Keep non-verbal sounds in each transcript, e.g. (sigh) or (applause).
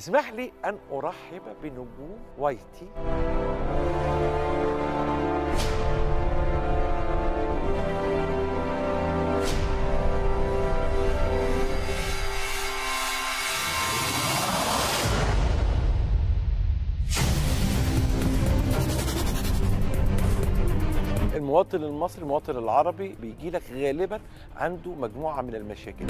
اسمح لي أن أرحب بنجوم وايتي المواطن المصري المواطن العربي بيجي لك غالبا عنده مجموعه من المشاكل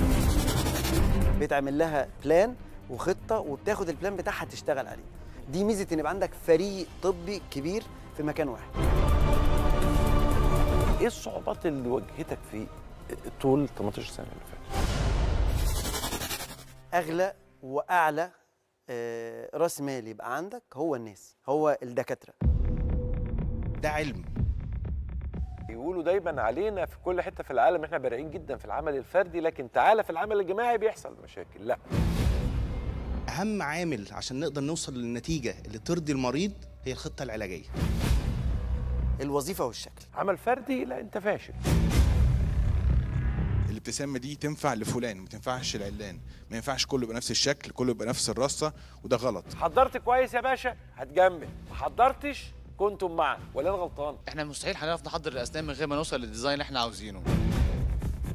بيتعمل لها بلان وخطه وبتاخد البلان بتاعها تشتغل عليه دي ميزه ان يبقى عندك فريق طبي كبير في مكان واحد ايه الصعوبات اللي واجهتك في طول 18 سنه اللي فاتت اغلى واعلى آه، راس مال يبقى عندك هو الناس هو الدكاتره ده علم يقولوا دايما علينا في كل حته في العالم احنا بارعين جدا في العمل الفردي لكن تعالى في العمل الجماعي بيحصل مشاكل لا اهم عامل عشان نقدر نوصل للنتيجه اللي ترضي المريض هي الخطه العلاجيه الوظيفه والشكل عمل فردي لا انت فاشل الابتسامه دي تنفع لفلان ما تنفعش لعلان ما ينفعش كله يبقى نفس الشكل كله يبقى نفس الرصه وده غلط حضرت كويس يا باشا هتجمل ما حضرتش كنتم معا ولا انا غلطان احنا مستحيل هنعرف نحضر الاسنان من غير ما نوصل للديزاين اللي احنا عاوزينه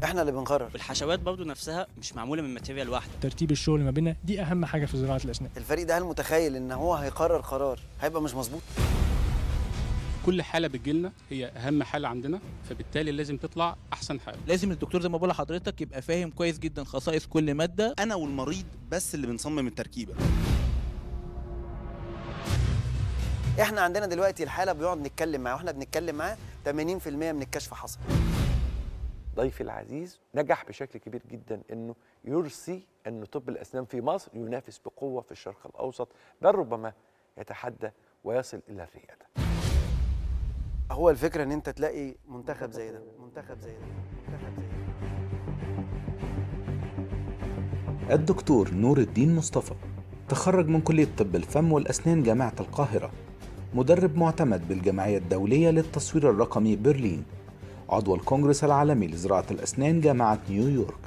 احنا اللي بنقرر والحشوات برضه نفسها مش معموله من ماتيريال واحد ترتيب الشغل ما بيننا دي اهم حاجه في زراعه الاسنان الفريق ده هل متخيل ان هو هيقرر قرار هيبقى مش مظبوط كل حاله بتجيلنا هي اهم حاله عندنا فبالتالي لازم تطلع احسن حاله لازم الدكتور زي ما بقول لحضرتك يبقى فاهم كويس جدا خصائص كل ماده انا والمريض بس اللي بنصمم التركيبه احنا عندنا دلوقتي الحاله بيقعد نتكلم معاه واحنا بنتكلم معاه 80% من الكشف حصل ضيفي العزيز نجح بشكل كبير جدا انه يرسي ان طب الاسنان في مصر ينافس بقوه في الشرق الاوسط بل ربما يتحدى ويصل الى الرياده. هو الفكره ان انت تلاقي منتخب زي ده، منتخب زي ده، منتخب زي ده. الدكتور نور الدين مصطفى تخرج من كليه طب الفم والاسنان جامعه القاهره مدرب معتمد بالجمعيه الدوليه للتصوير الرقمي برلين عضو الكونغرس العالمي لزراعة الأسنان جامعة نيويورك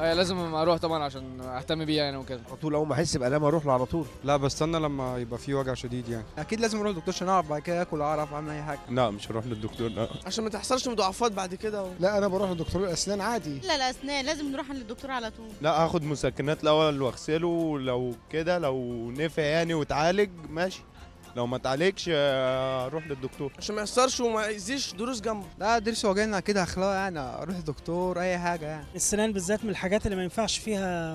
ايوه لازم اروح طبعا عشان اهتم بيها يعني وكده على طول اول ما احس بالام اروح له على طول لا بستنى لما يبقى في وجع شديد يعني اكيد لازم اروح للدكتور عشان اعرف بعد كده اكل اعرف اعمل اي حاجه لا مش هروح للدكتور لا عشان ما تحصلش مضاعفات بعد كده و... لا انا بروح لدكتور الاسنان عادي لا لا اسنان لازم نروح للدكتور على طول لا هاخد مسكنات الاول واغسله لو كده لو نفع يعني واتعالج ماشي لو ما تعالجش آه، روح للدكتور عشان ما ياثرش وما يأذيش دروس جنبه لا درس وجعنا كده اخلاق يعني اروح دكتور اي حاجه يعني السنان بالذات من الحاجات اللي ما ينفعش فيها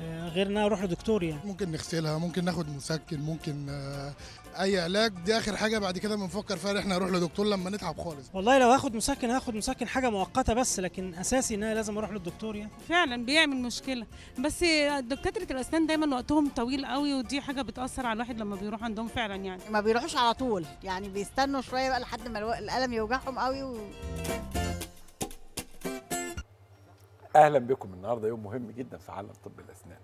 آه، غير انها اروح لدكتور يعني ممكن نغسلها ممكن ناخد مسكن ممكن آه، اي علاج دي اخر حاجه بعد كده بنفكر فيها احنا نروح لدكتور لما نتعب خالص والله لو هاخد مسكن هاخد مسكن حاجه مؤقته بس لكن اساسي ان انا لازم اروح للدكتور يعني فعلا بيعمل مشكله بس دكاتره الاسنان دايما وقتهم طويل قوي ودي حاجه بتاثر على الواحد لما بيروح عندهم فعلا يعني ما بيروحوش على طول يعني بيستنوا شويه بقى لحد ما الالم يوجعهم قوي و... اهلا بكم النهارده يوم مهم جدا في عالم طب الاسنان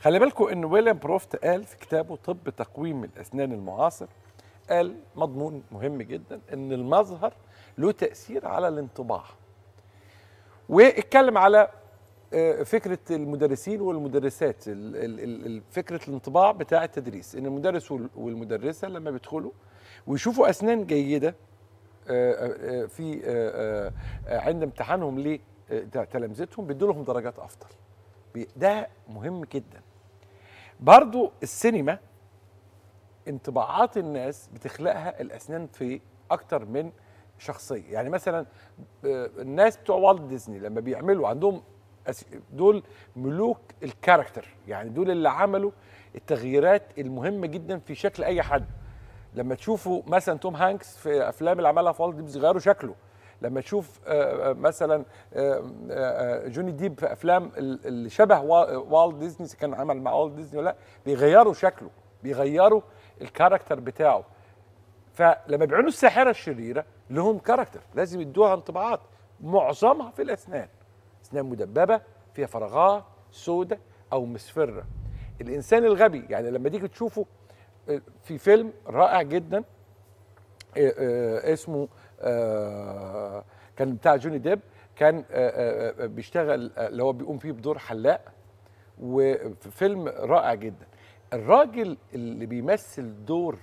خلي بالكم ان ويليام بروفت قال في كتابه طب تقويم الاسنان المعاصر قال مضمون مهم جدا ان المظهر له تاثير على الانطباع واتكلم على آه، فكره المدرسين والمدرسات فكره الانطباع بتاع التدريس ان المدرس والمدرسه لما بيدخلوا ويشوفوا اسنان جيده آه، آه، في عند امتحانهم لتلامذتهم بيدوا لهم درجات افضل ده مهم جدا برضو السينما انطباعات الناس بتخلقها الاسنان في اكتر من شخصيه يعني مثلا آه، الناس بتوع والت ديزني لما بيعملوا عندهم دول ملوك الكاركتر يعني دول اللي عملوا التغييرات المهمه جدا في شكل اي حد لما تشوفوا مثلا توم هانكس في افلام اللي عملها في والت ديزني غيروا شكله لما تشوف آه، آه، مثلا آه، جوني ديب في افلام اللي شبه والت ديزني كان عمل مع والت ديزني ولا بيغيروا شكله بيغيروا الكاركتر بتاعه فلما بيعملوا الساحره الشريره لهم كاركتر لازم يدوها انطباعات معظمها في الاسنان اسنان مدببه فيها فراغات سودة او مصفره الانسان الغبي يعني لما تيجي تشوفه في فيلم رائع جدا اسمه آه، كان بتاع جوني ديب كان آه، آه، بيشتغل اللي هو بيقوم فيه بدور حلاق وفيلم رائع جدا الراجل اللي بيمثل دور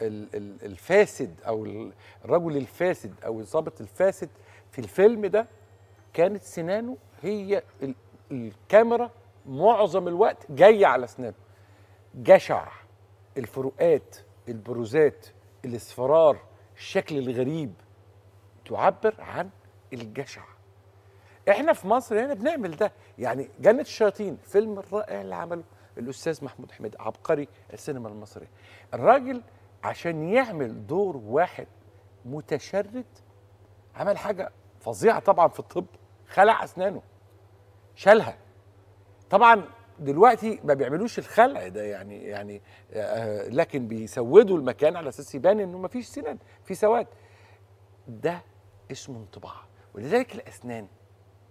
الفاسد او الرجل الفاسد او الظابط الفاسد في الفيلم ده كانت سنانه هي الكاميرا معظم الوقت جايه على سنانه جشع الفروقات البروزات الاصفرار الشكل الغريب تعبر عن الجشع احنا في مصر هنا بنعمل ده يعني جنة الشياطين فيلم الرائع اللي عمله الاستاذ محمود حميد عبقري السينما المصرية الراجل عشان يعمل دور واحد متشرد عمل حاجة فظيعة طبعا في الطب خلع اسنانه شالها طبعا دلوقتي ما بيعملوش الخلع ده يعني يعني آه لكن بيسودوا المكان على اساس يبان انه ما فيش سنان في سواد ده اسمه انطباع ولذلك الاسنان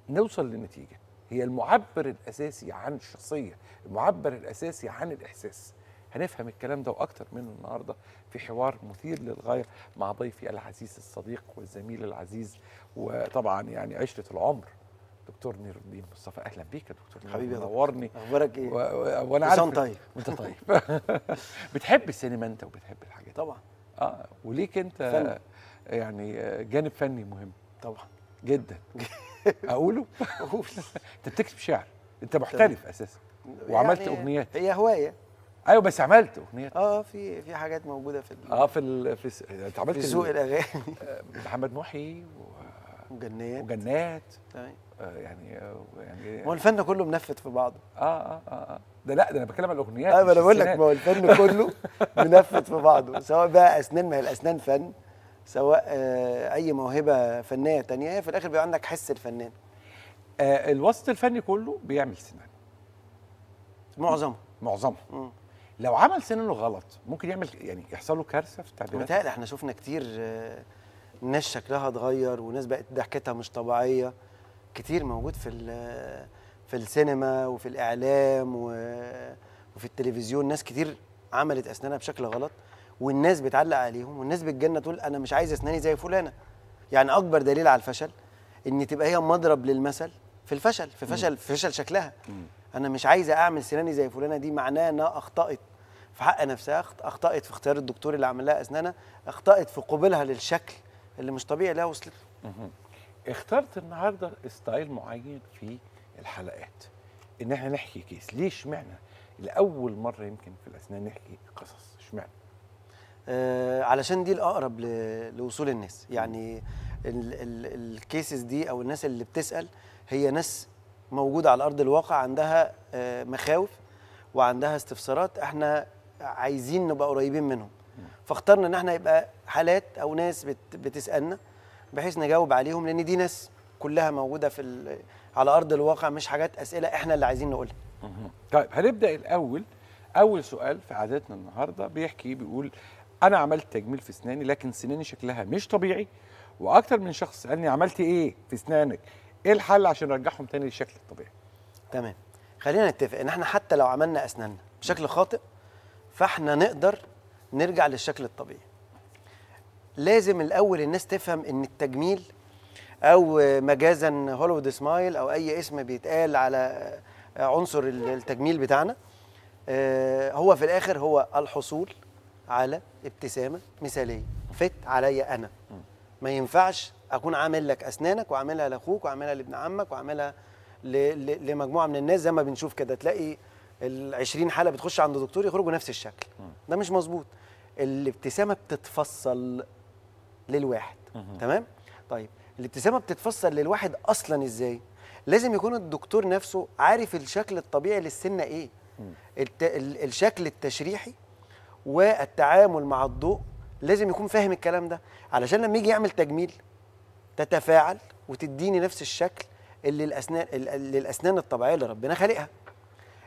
نوصل لنتيجه هي المعبر الاساسي عن الشخصيه المعبر الاساسي عن الاحساس هنفهم الكلام ده واكتر منه النهارده في حوار مثير للغايه مع ضيفي العزيز الصديق والزميل العزيز وطبعا يعني عشره العمر دكتور نير الدين مصطفى اهلا بيك يا دكتور حبيبي نورني اخبارك ايه؟, إيه؟ وانا عارف طيب وانت طيب (laughs) بتحب السينما انت وبتحب الحاجات طبعا اه وليك انت فن. يعني آه، جانب فني مهم طبعا جدا (laughs) اقوله اقول (laughs) انت بتكتب شعر انت محترف اساسا وعملت يعني اغنيات هي هوايه ايوه بس عملت اغنيات اه في في حاجات موجوده في اه في ال... في انت عملت في ذوق الاغاني (laughs) آه، محمد محي و... وجنات وجنات آه، يعني يعني هو الفن كله منفذ في بعضه اه اه اه, آه. ده لا ده انا بتكلم عن الاغنيات اه انا بقول لك ما هو الفن كله منفذ في بعضه سواء بقى اسنان ما هي الاسنان فن سواء آه، اي موهبه فنيه تانية هي في الاخر بيبقى عندك حس الفنان آه، الوسط الفني كله بيعمل سنان معظم معظم لو عمل سنانه غلط ممكن يعمل يعني يحصل له كارثه في التعبيرات متهيألي احنا شفنا كتير آه، ناس شكلها اتغير وناس بقت ضحكتها مش طبيعيه كتير موجود في في السينما وفي الاعلام وفي التلفزيون ناس كتير عملت اسنانها بشكل غلط والناس بتعلق عليهم والناس بتجنن تقول انا مش عايز اسناني زي فلانه يعني اكبر دليل على الفشل ان تبقى هي مضرب للمثل في الفشل في فشل في فشل شكلها انا مش عايزه اعمل سناني زي فلانه دي معناه انها اخطات في حق نفسها اخطات في اختيار الدكتور اللي عمل لها اسنانها اخطات في قبولها للشكل اللي مش طبيعي لها وصلت اخترت النهارده ستايل معين في الحلقات ان احنا نحكي كيس ليه اشمعنى لاول مره يمكن في الاسنان نحكي قصص اشمعنى آه، علشان دي الاقرب لوصول الناس يعني الكيسز دي او الناس اللي بتسال هي ناس موجوده على ارض الواقع عندها آه، مخاوف وعندها استفسارات احنا عايزين نبقى قريبين منهم فاخترنا ان احنا يبقى حالات او ناس بتسالنا بحيث نجاوب عليهم لان دي ناس كلها موجوده في على ارض الواقع مش حاجات اسئله احنا اللي عايزين نقولها طيب هنبدا الاول اول سؤال في عادتنا النهارده بيحكي بيقول انا عملت تجميل في اسناني لكن سناني شكلها مش طبيعي واكتر من شخص سالني عملت ايه في اسنانك ايه الحل عشان ارجعهم تاني للشكل الطبيعي تمام خلينا نتفق ان احنا حتى لو عملنا اسناننا بشكل خاطئ فاحنا نقدر نرجع للشكل الطبيعي لازم الاول الناس تفهم ان التجميل او مجازا هوليوود سمايل او اي اسم بيتقال على عنصر التجميل بتاعنا آه، هو في الاخر هو الحصول على ابتسامه مثاليه فت عليا انا ما ينفعش اكون عامل لك اسنانك وعاملها لاخوك وعاملها لابن عمك وعاملها لمجموعه من الناس زي ما بنشوف كده تلاقي ال 20 حاله بتخش عند دكتور يخرجوا نفس الشكل ده مش مظبوط الابتسامه بتتفصل للواحد تمام طيب الابتسامه بتتفصل للواحد اصلا ازاي لازم يكون الدكتور نفسه عارف الشكل الطبيعي للسنه ايه الت... ال... الشكل التشريحي والتعامل مع الضوء لازم يكون فاهم الكلام ده علشان لما يجي يعمل تجميل تتفاعل وتديني نفس الشكل اللي الاسنان اللي الاسنان الطبيعيه اللي ربنا خالقها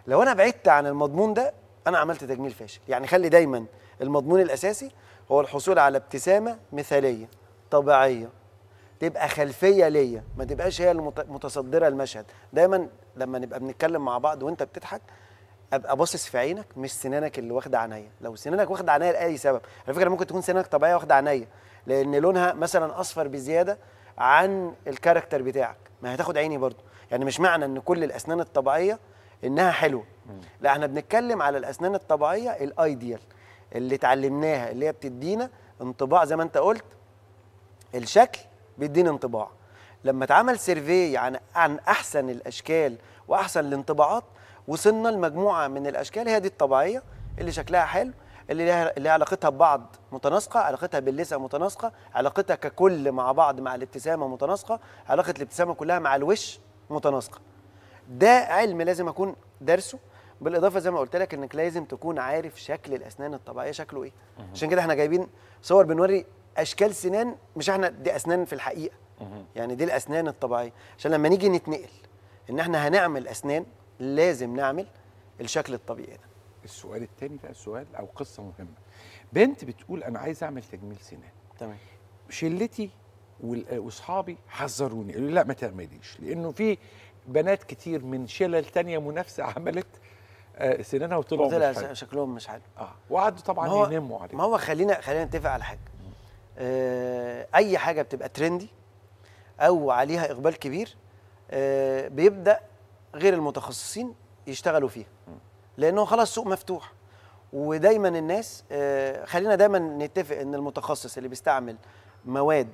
لو انا بعدت عن المضمون ده انا عملت تجميل فاشل يعني خلي دايما المضمون الاساسي هو الحصول على ابتسامه مثاليه طبيعيه تبقى خلفيه ليا ما تبقاش هي المتصدره المشهد دايما لما نبقى بنتكلم مع بعض وانت بتضحك ابقى باصص في عينك مش سنانك اللي واخده عينيا لو سنانك واخده عينيا لاي سبب على فكره ممكن تكون سنانك طبيعيه واخده عينيا لان لونها مثلا اصفر بزياده عن الكاركتر بتاعك ما هتاخد عيني برضو يعني مش معنى ان كل الاسنان الطبيعيه انها حلوه لا احنا بنتكلم على الاسنان الطبيعيه الايديال اللي اتعلمناها اللي هي بتدينا انطباع زي ما انت قلت الشكل بيدينا انطباع لما اتعمل سيرفي عن عن احسن الاشكال واحسن الانطباعات وصلنا لمجموعه من الاشكال هي دي الطبيعيه اللي شكلها حلو اللي لها علاقتها ببعض متناسقه، علاقتها باللسه متناسقه، علاقتها ككل مع بعض مع الابتسامه متناسقه، علاقه الابتسامه كلها مع الوش متناسقه. ده علم لازم اكون دارسه بالاضافه زي ما قلت لك انك لازم تكون عارف شكل الاسنان الطبيعيه شكله ايه. عشان كده احنا جايبين صور بنوري اشكال سنان مش احنا دي اسنان في الحقيقه. يعني دي الاسنان الطبيعيه، عشان لما نيجي نتنقل ان احنا هنعمل اسنان لازم نعمل الشكل الطبيعي ده السؤال الثاني بقى سؤال او قصه مهمه بنت بتقول انا عايز اعمل تجميل سنان تمام شلتي واصحابي حذروني قالوا لا ما تعمليش لانه في بنات كتير من شلل تانية منافسه عملت آه، سنانها وطلعوا مش حلو. شكلهم مش حلو اه وقعدوا طبعا ينموا عليه ما هو خلينا خلينا نتفق على حاجه آه اي حاجه بتبقى ترندي او عليها اقبال كبير آه بيبدا غير المتخصصين يشتغلوا فيها لانه خلاص سوق مفتوح ودايما الناس آه، خلينا دايما نتفق ان المتخصص اللي بيستعمل مواد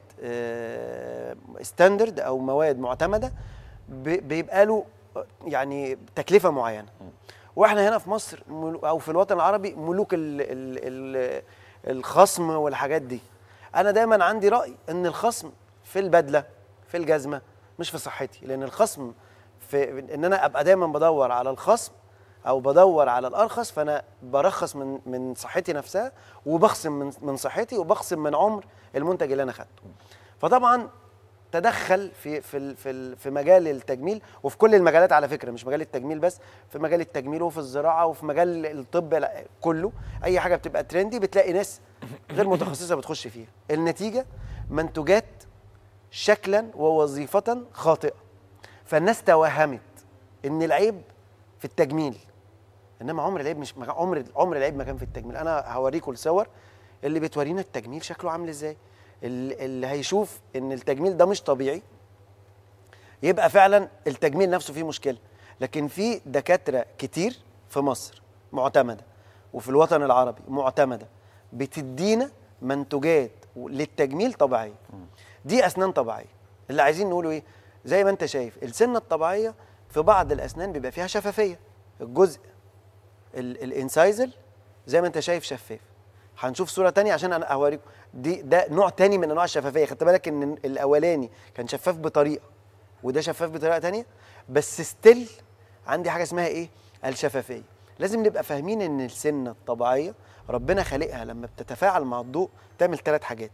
ستاندرد آه، او مواد معتمده بيبقى له آه، يعني تكلفه معينه واحنا هنا في مصر او في الوطن العربي ملوك الخصم والحاجات دي انا دايما عندي راي ان الخصم في البدله في الجزمه مش في صحتي لان الخصم في ان انا ابقى دايما بدور على الخصم او بدور على الارخص فانا برخص من من صحتي نفسها وبخصم من من صحتي وبخصم من عمر المنتج اللي انا خدته فطبعا تدخل في في في في مجال التجميل وفي كل المجالات على فكره مش مجال التجميل بس في مجال التجميل وفي الزراعه وفي مجال الطب كله اي حاجه بتبقى ترندي بتلاقي ناس غير متخصصه بتخش فيها النتيجه منتوجات شكلا ووظيفه خاطئه فالناس توهمت ان العيب في التجميل انما عمر العيب مش عمر عمر العيب ما كان في التجميل انا هوريكم الصور اللي بتورينا التجميل شكله عامل ازاي اللي هيشوف ان التجميل ده مش طبيعي يبقى فعلا التجميل نفسه فيه مشكله لكن في دكاتره كتير في مصر معتمده وفي الوطن العربي معتمده بتدينا منتجات للتجميل طبيعيه دي اسنان طبيعيه اللي عايزين نقوله ايه زي ما انت شايف السنه الطبيعيه في بعض الاسنان بيبقى فيها شفافيه الجزء الانسايزل زي ما انت شايف شفاف هنشوف صوره تانية عشان انا اوريك دي ده نوع تاني من انواع الشفافيه خدت بالك ان الاولاني كان شفاف بطريقه وده شفاف بطريقه تانية بس ستيل عندي حاجه اسمها ايه الشفافيه لازم نبقى فاهمين ان السنه الطبيعيه ربنا خالقها لما بتتفاعل مع الضوء تعمل ثلاث حاجات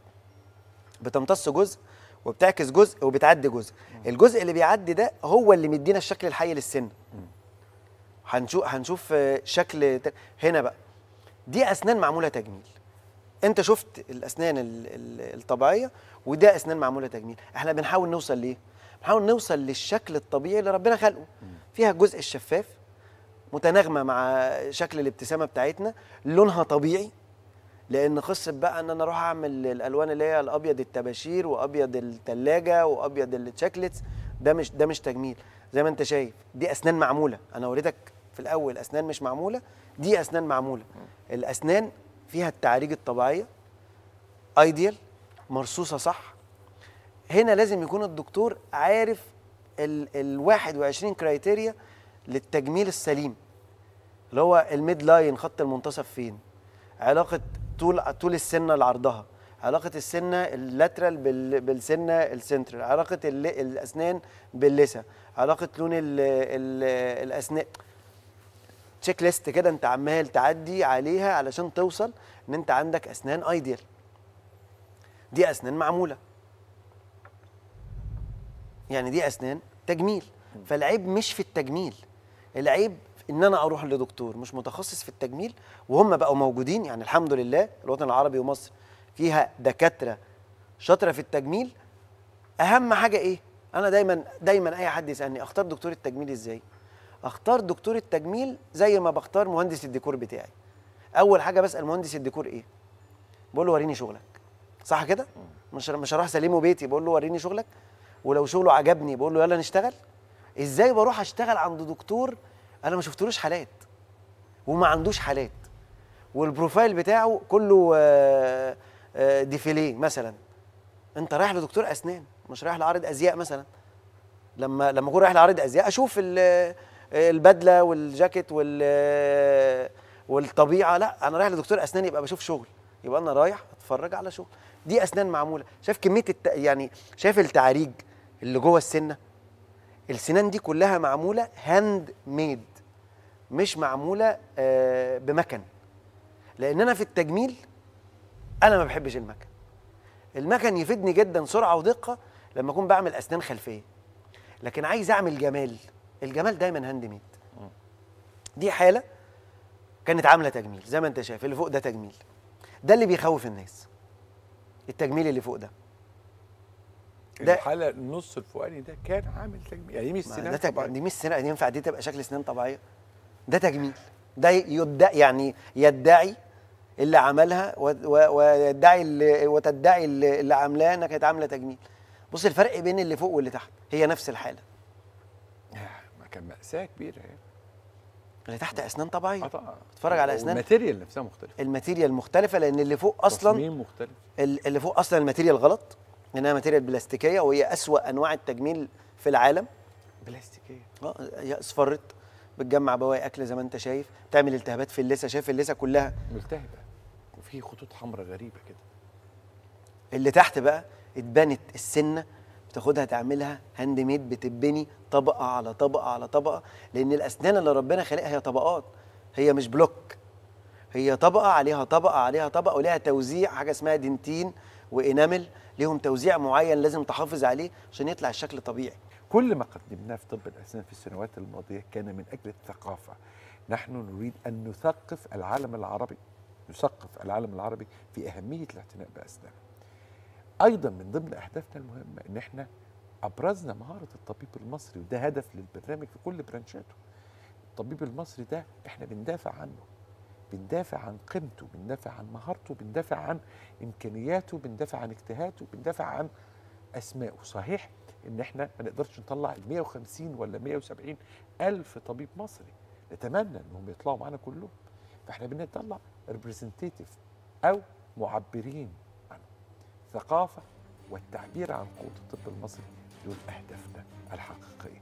بتمتص جزء وبتعكس جزء وبتعدي جزء الجزء اللي بيعدي ده هو اللي مدينا الشكل الحي للسن هنشوف هنشوف آه، شكل هنا بقى دي اسنان معموله تجميل انت شفت الاسنان الطبيعيه وده اسنان معموله تجميل احنا بنحاول نوصل ليه بنحاول نوصل للشكل الطبيعي اللي ربنا خلقه فيها الجزء الشفاف متناغمه مع شكل الابتسامه بتاعتنا لونها طبيعي لان قصه بقى ان انا اروح اعمل الالوان اللي هي الابيض التباشير وابيض الثلاجه وابيض التشاكلتس ده مش ده مش تجميل زي ما انت شايف دي اسنان معموله انا وريتك في الاول اسنان مش معموله دي اسنان معموله الاسنان فيها التعريج الطبيعيه ايديال مرصوصه صح هنا لازم يكون الدكتور عارف ال, ال 21 كرايتيريا للتجميل السليم اللي هو الميد لاين خط المنتصف فين علاقه طول طول السنه لعرضها علاقه السنه اللاترال بالسنه السنترال علاقه الاسنان باللثه علاقه لون ال ال الاسنان تشيك ليست كده انت عمال تعدي عليها علشان توصل ان انت عندك اسنان ايديال دي اسنان معموله يعني دي اسنان تجميل فالعيب مش في التجميل العيب ان انا اروح لدكتور مش متخصص في التجميل وهم بقوا موجودين يعني الحمد لله الوطن العربي ومصر فيها دكاتره شاطره في التجميل اهم حاجه ايه انا دايما دايما اي حد يسالني اختار دكتور التجميل ازاي اختار دكتور التجميل زي ما بختار مهندس الديكور بتاعي اول حاجه بسال مهندس الديكور ايه بقول له وريني شغلك صح كده مش مش هروح سليمه بيتي بقول له وريني شغلك ولو شغله عجبني بقول له يلا نشتغل ازاي بروح اشتغل عند دكتور انا ما شفتلوش حالات وما عندوش حالات والبروفايل بتاعه كله آه، آه، ديفيليه مثلا انت رايح لدكتور اسنان مش رايح لعارض ازياء مثلا لما لما اكون رايح لعارض ازياء اشوف آه، البدله والجاكيت وال والطبيعه لا انا رايح لدكتور اسنان يبقى بشوف شغل يبقى انا رايح اتفرج على شغل دي اسنان معموله شايف كميه الت... يعني شايف التعريج اللي جوه السنه السنان دي كلها معموله هاند ميد مش معموله آه، بمكن لان انا في التجميل انا ما بحبش المكن المكن يفيدني جدا سرعه ودقه لما اكون بعمل اسنان خلفيه لكن عايز اعمل جمال الجمال دايما هاند ميد دي حاله كانت عامله تجميل زي ما انت شايف اللي فوق ده تجميل ده اللي بيخوف الناس التجميل اللي فوق ده ده الحاله النص الفوقاني ده كان عامل تجميل يعني دي مش سنان ده تج... دي مش سنان ينفع دي تبقى شكل سنان طبيعيه ده تجميل ده يدعي يعني يدعي اللي عملها ويدعي وتدعي اللي عاملاه انها كانت عامله تجميل بص الفرق بين اللي فوق واللي تحت هي نفس الحاله ما كان مأساة كبيرة اللي تحت اسنان طبيعيه اه طبعا اتفرج على اسنان الماتيريال نفسها مختلفة الماتيريال مختلفة لأن اللي فوق أصلا تصميم مختلف اللي فوق أصلا الماتيريال غلط لأنها ماتيريال بلاستيكية وهي أسوأ أنواع التجميل في العالم بلاستيكية اه اصفرت بتجمع بواقي اكل زي ما انت شايف تعمل التهابات في اللثه شايف اللثه كلها ملتهبه وفي خطوط حمراء غريبه كده اللي تحت بقى اتبنت السنه بتاخدها تعملها هاند ميد بتبني طبقه على طبقه على طبقه لان الاسنان اللي ربنا خلقها هي طبقات هي مش بلوك هي طبقه عليها طبقه عليها طبقه وليها توزيع حاجه اسمها دنتين وانامل ليهم توزيع معين لازم تحافظ عليه عشان يطلع الشكل طبيعي كل ما قدمناه في طب الأسنان في السنوات الماضية كان من أجل الثقافة نحن نريد أن نثقف العالم العربي نثقف العالم العربي في أهمية الاعتناء بأسنانه أيضا من ضمن أهدافنا المهمة أن احنا أبرزنا مهارة الطبيب المصري وده هدف للبرنامج في كل برانشاته الطبيب المصري ده احنا بندافع عنه بندافع عن قيمته بندافع عن مهارته بندافع عن إمكانياته بندافع عن اجتهاده بندافع عن أسمائه صحيح ان احنا ما نقدرش نطلع ال 150 ولا 170 الف طبيب مصري نتمنى انهم يطلعوا معانا كلهم فاحنا بنطلع ريبريزنتيتيف او معبرين عن الثقافه والتعبير عن قوه الطب المصري دول اهدافنا الحقيقيه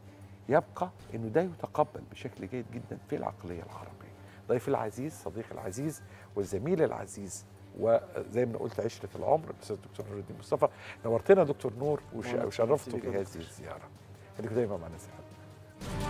يبقى انه ده يتقبل بشكل جيد جدا في العقليه العربيه ضيفي العزيز صديقي العزيز والزميل العزيز وزي ما قلت عشرة العمر الاستاذ الدكتور نور الدين مصطفى نورتنا دكتور نور وشرفتوا بهذه الزياره خليكم دايما معنا سعاده